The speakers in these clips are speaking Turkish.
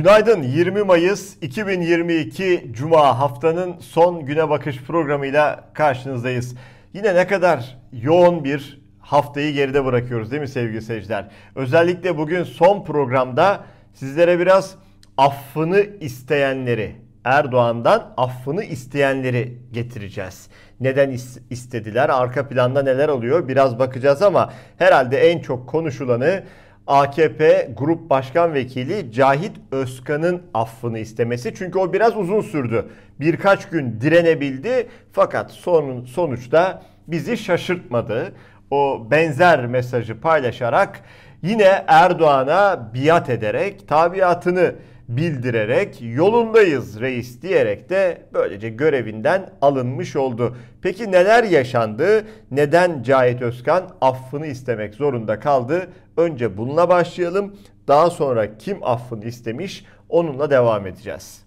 Günaydın 20 Mayıs 2022 Cuma haftanın son güne bakış programıyla karşınızdayız. Yine ne kadar yoğun bir haftayı geride bırakıyoruz değil mi sevgili seyirciler? Özellikle bugün son programda sizlere biraz affını isteyenleri, Erdoğan'dan affını isteyenleri getireceğiz. Neden istediler? Arka planda neler oluyor? Biraz bakacağız ama herhalde en çok konuşulanı AKP Grup Başkan Vekili Cahit Özkan'ın affını istemesi. Çünkü o biraz uzun sürdü. Birkaç gün direnebildi fakat son, sonuçta bizi şaşırtmadı. O benzer mesajı paylaşarak yine Erdoğan'a biat ederek tabiatını bildirerek yolundayız reis diyerek de böylece görevinden alınmış oldu. Peki neler yaşandı? Neden Cahit Özkan affını istemek zorunda kaldı? Önce bununla başlayalım. Daha sonra kim affını istemiş onunla devam edeceğiz.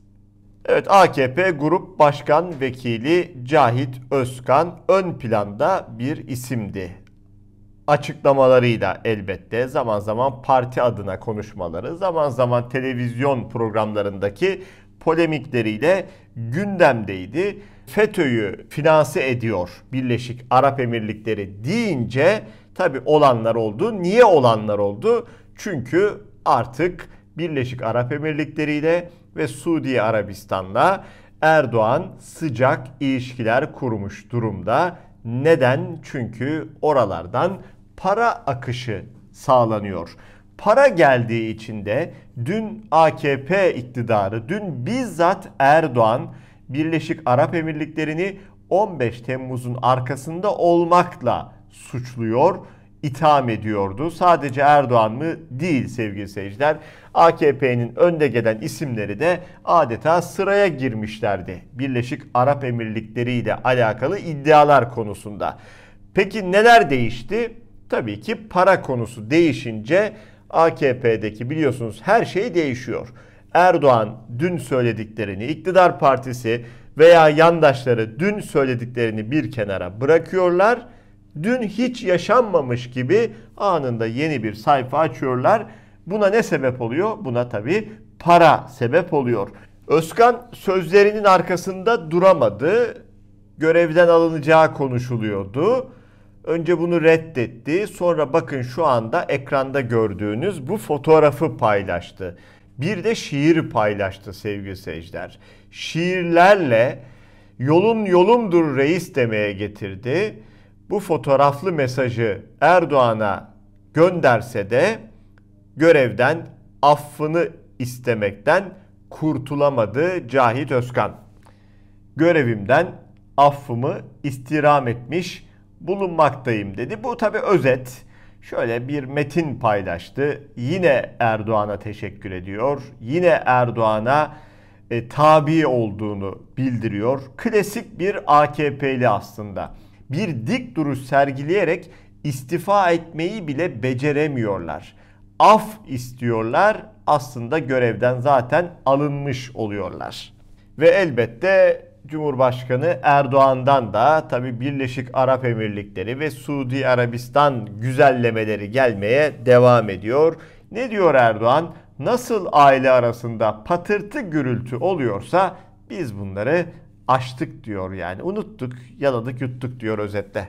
Evet AKP Grup Başkan Vekili Cahit Özkan ön planda bir isimdi açıklamalarıyla elbette zaman zaman parti adına konuşmaları, zaman zaman televizyon programlarındaki polemikleriyle gündemdeydi. FETÖ'yü finanse ediyor Birleşik Arap Emirlikleri deyince tabi olanlar oldu. Niye olanlar oldu? Çünkü artık Birleşik Arap Emirlikleri ile ve Suudi Arabistan'la Erdoğan sıcak ilişkiler kurmuş durumda neden? Çünkü oralardan para akışı sağlanıyor. Para geldiği için de dün AKP iktidarı, dün bizzat Erdoğan Birleşik Arap Emirlikleri'ni 15 Temmuz'un arkasında olmakla suçluyor itham ediyordu. Sadece Erdoğan mı? Değil sevgili seyirciler. AKP'nin önde gelen isimleri de adeta sıraya girmişlerdi. Birleşik Arap Emirlikleri ile alakalı iddialar konusunda. Peki neler değişti? Tabii ki para konusu değişince AKP'deki biliyorsunuz her şey değişiyor. Erdoğan dün söylediklerini, iktidar partisi veya yandaşları dün söylediklerini bir kenara bırakıyorlar dün hiç yaşanmamış gibi anında yeni bir sayfa açıyorlar. Buna ne sebep oluyor? Buna tabii para sebep oluyor. Özkan sözlerinin arkasında duramadı. Görevden alınacağı konuşuluyordu. Önce bunu reddetti. Sonra bakın şu anda ekranda gördüğünüz bu fotoğrafı paylaştı. Bir de şiir paylaştı sevgili seyirciler. Şiirlerle yolun yolumdur reis demeye getirdi bu fotoğraflı mesajı Erdoğan'a gönderse de görevden affını istemekten kurtulamadı Cahit Özkan. Görevimden affımı istirham etmiş bulunmaktayım dedi. Bu tabi özet. Şöyle bir metin paylaştı. Yine Erdoğan'a teşekkür ediyor. Yine Erdoğan'a e, tabi olduğunu bildiriyor. Klasik bir AKP'li aslında bir dik duruş sergileyerek istifa etmeyi bile beceremiyorlar. Af istiyorlar aslında görevden zaten alınmış oluyorlar. Ve elbette Cumhurbaşkanı Erdoğan'dan da tabi Birleşik Arap Emirlikleri ve Suudi Arabistan güzellemeleri gelmeye devam ediyor. Ne diyor Erdoğan? Nasıl aile arasında patırtı gürültü oluyorsa biz bunları açtık diyor yani. Unuttuk, yaladık, yuttuk diyor özetle.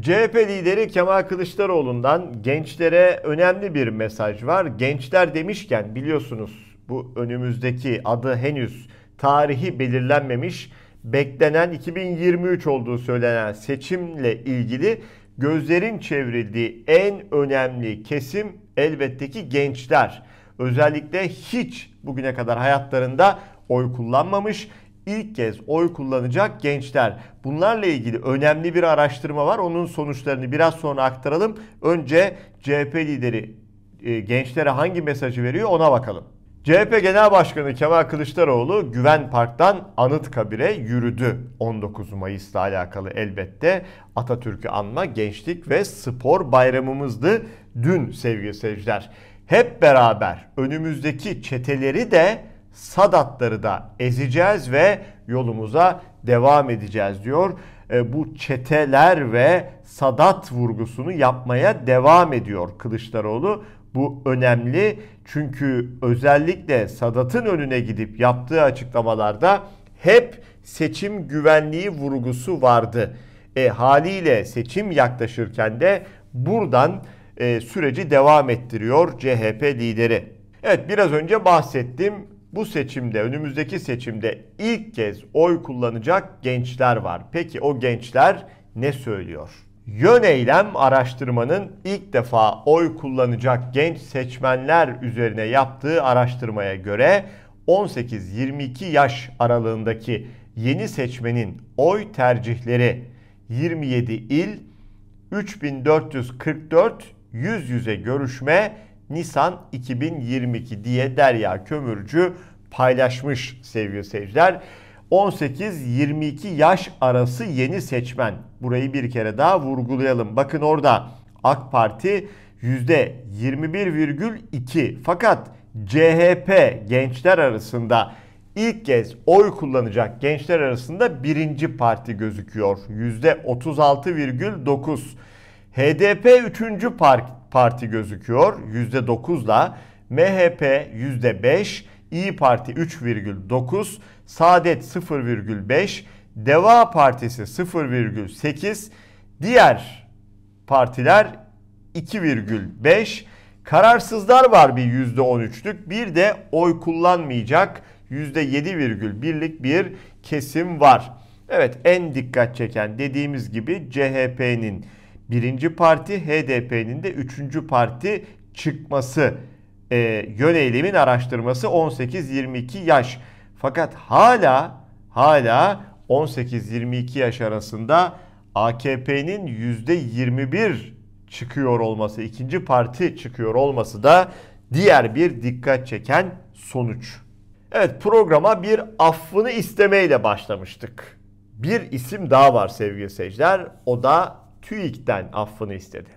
CHP lideri Kemal Kılıçdaroğlu'ndan gençlere önemli bir mesaj var. Gençler demişken biliyorsunuz bu önümüzdeki adı henüz tarihi belirlenmemiş beklenen 2023 olduğu söylenen seçimle ilgili gözlerin çevrildiği en önemli kesim elbette ki gençler. Özellikle hiç bugüne kadar hayatlarında oy kullanmamış, ilk kez oy kullanacak gençler. Bunlarla ilgili önemli bir araştırma var. Onun sonuçlarını biraz sonra aktaralım. Önce CHP lideri e, gençlere hangi mesajı veriyor ona bakalım. CHP Genel Başkanı Kemal Kılıçdaroğlu Güven Park'tan Anıtkabir'e yürüdü. 19 Mayıs'la alakalı elbette Atatürk'ü anma gençlik ve spor bayramımızdı dün sevgili seyirciler. Hep beraber önümüzdeki çeteleri de Sadatları da ezeceğiz ve yolumuza devam edeceğiz diyor. E, bu çeteler ve Sadat vurgusunu yapmaya devam ediyor Kılıçdaroğlu. Bu önemli çünkü özellikle Sadat'ın önüne gidip yaptığı açıklamalarda hep seçim güvenliği vurgusu vardı. E, haliyle seçim yaklaşırken de buradan e, süreci devam ettiriyor CHP lideri. Evet biraz önce bahsettim bu seçimde, önümüzdeki seçimde ilk kez oy kullanacak gençler var. Peki o gençler ne söylüyor? Yön eylem araştırmanın ilk defa oy kullanacak genç seçmenler üzerine yaptığı araştırmaya göre 18-22 yaş aralığındaki yeni seçmenin oy tercihleri 27 il 3444 yüz yüze görüşme Nisan 2022 diye Derya Kömürcü paylaşmış sevgili seyirciler. 18-22 yaş arası yeni seçmen. Burayı bir kere daha vurgulayalım. Bakın orada AK Parti %21,2 fakat CHP gençler arasında ilk kez oy kullanacak gençler arasında birinci parti gözüküyor. %36,9. HDP 3. parti gözüküyor %9'la. MHP %5, İyi Parti 3,9, Saadet 0,5, Deva Partisi 0,8, diğer partiler 2,5. Kararsızlar var bir %13'lük bir de oy kullanmayacak %7,1'lik bir kesim var. Evet en dikkat çeken dediğimiz gibi CHP'nin birinci parti HDP'nin de üçüncü parti çıkması e, yön eğilimin araştırması 18-22 yaş. Fakat hala hala 18-22 yaş arasında AKP'nin %21 çıkıyor olması, ikinci parti çıkıyor olması da diğer bir dikkat çeken sonuç. Evet programa bir affını istemeyle başlamıştık. Bir isim daha var sevgili seyirciler. O da TÜİK'ten affını istedi.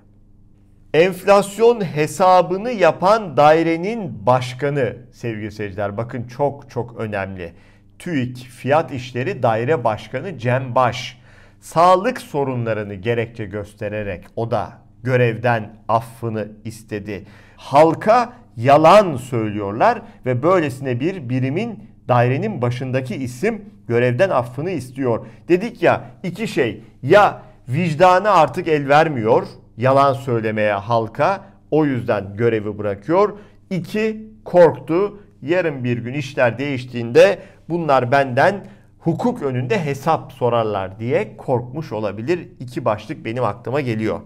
Enflasyon hesabını yapan dairenin başkanı sevgili seyirciler bakın çok çok önemli. TÜİK Fiyat İşleri Daire Başkanı Cem Baş sağlık sorunlarını gerekçe göstererek o da görevden affını istedi. Halka yalan söylüyorlar ve böylesine bir birimin dairenin başındaki isim görevden affını istiyor. Dedik ya iki şey ya vicdanı artık el vermiyor yalan söylemeye halka. O yüzden görevi bırakıyor. İki, korktu. Yarın bir gün işler değiştiğinde bunlar benden hukuk önünde hesap sorarlar diye korkmuş olabilir. İki başlık benim aklıma geliyor.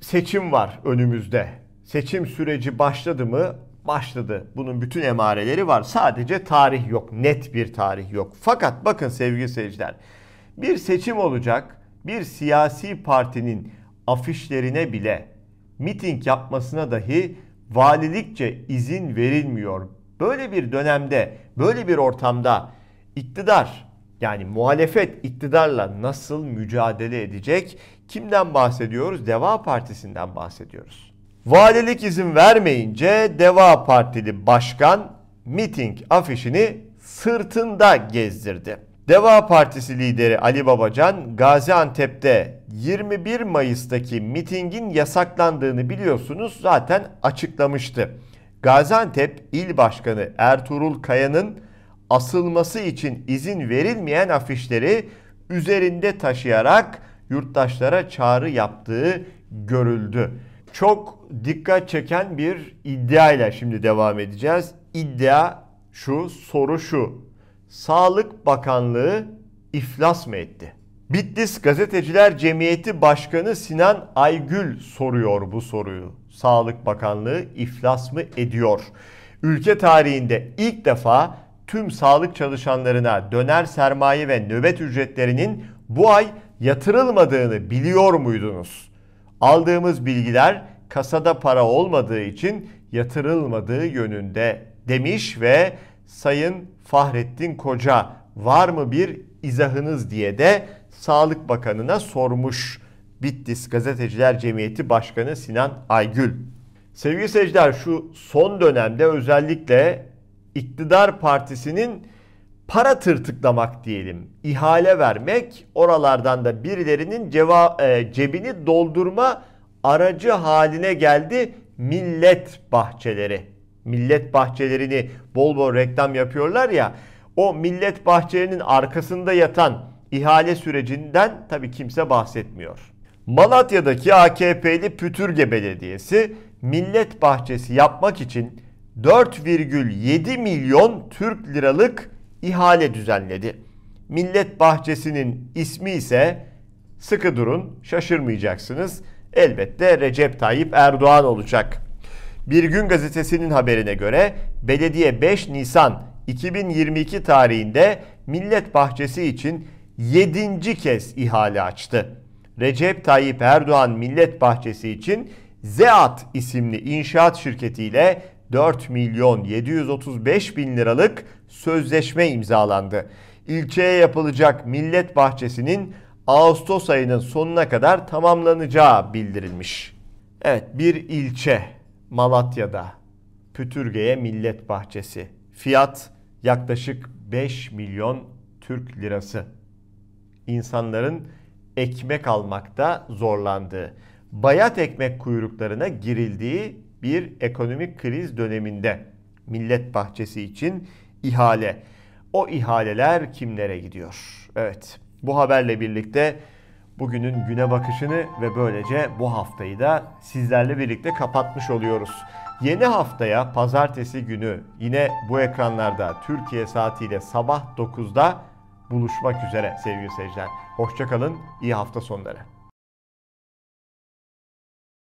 Seçim var önümüzde. Seçim süreci başladı mı? Başladı. Bunun bütün emareleri var. Sadece tarih yok. Net bir tarih yok. Fakat bakın sevgili seyirciler. Bir seçim olacak bir siyasi partinin afişlerine bile miting yapmasına dahi valilikçe izin verilmiyor. Böyle bir dönemde, böyle bir ortamda iktidar yani muhalefet iktidarla nasıl mücadele edecek? Kimden bahsediyoruz? Deva Partisi'nden bahsediyoruz. Valilik izin vermeyince Deva Partili başkan miting afişini sırtında gezdirdi. Deva Partisi lideri Ali Babacan Gaziantep'te 21 Mayıs'taki mitingin yasaklandığını biliyorsunuz zaten açıklamıştı. Gaziantep İl Başkanı Ertuğrul Kaya'nın asılması için izin verilmeyen afişleri üzerinde taşıyarak yurttaşlara çağrı yaptığı görüldü. Çok dikkat çeken bir iddia ile şimdi devam edeceğiz. İddia şu, soru şu. Sağlık Bakanlığı iflas mı etti? Bitlis Gazeteciler Cemiyeti Başkanı Sinan Aygül soruyor bu soruyu. Sağlık Bakanlığı iflas mı ediyor? Ülke tarihinde ilk defa tüm sağlık çalışanlarına döner sermaye ve nöbet ücretlerinin bu ay yatırılmadığını biliyor muydunuz? Aldığımız bilgiler kasada para olmadığı için yatırılmadığı yönünde demiş ve Sayın Fahrettin Koca var mı bir izahınız diye de Sağlık Bakanı'na sormuş Bitlis Gazeteciler Cemiyeti Başkanı Sinan Aygül. Sevgili seyirciler şu son dönemde özellikle iktidar partisinin para tırtıklamak diyelim, ihale vermek, oralardan da birilerinin ceva, e, cebini doldurma aracı haline geldi millet bahçeleri millet bahçelerini bol bol reklam yapıyorlar ya o millet bahçelerinin arkasında yatan ihale sürecinden tabii kimse bahsetmiyor. Malatya'daki AKP'li Pütürge Belediyesi millet bahçesi yapmak için 4,7 milyon Türk liralık ihale düzenledi. Millet bahçesinin ismi ise sıkı durun şaşırmayacaksınız. Elbette Recep Tayyip Erdoğan olacak. Bir Gün Gazetesi'nin haberine göre belediye 5 Nisan 2022 tarihinde Millet Bahçesi için 7. kez ihale açtı. Recep Tayyip Erdoğan Millet Bahçesi için Zeat isimli inşaat şirketiyle 4 milyon 735 bin liralık sözleşme imzalandı. İlçeye yapılacak millet bahçesinin Ağustos ayının sonuna kadar tamamlanacağı bildirilmiş. Evet bir ilçe Malatya'da Pütürge'ye Millet Bahçesi. Fiyat yaklaşık 5 milyon Türk lirası. İnsanların ekmek almakta zorlandığı, bayat ekmek kuyruklarına girildiği bir ekonomik kriz döneminde Millet Bahçesi için ihale. O ihaleler kimlere gidiyor? Evet. Bu haberle birlikte bugünün güne bakışını ve böylece bu haftayı da sizlerle birlikte kapatmış oluyoruz. Yeni haftaya pazartesi günü yine bu ekranlarda Türkiye saatiyle sabah 9'da buluşmak üzere sevgili seyirciler. Hoşçakalın, iyi hafta sonları.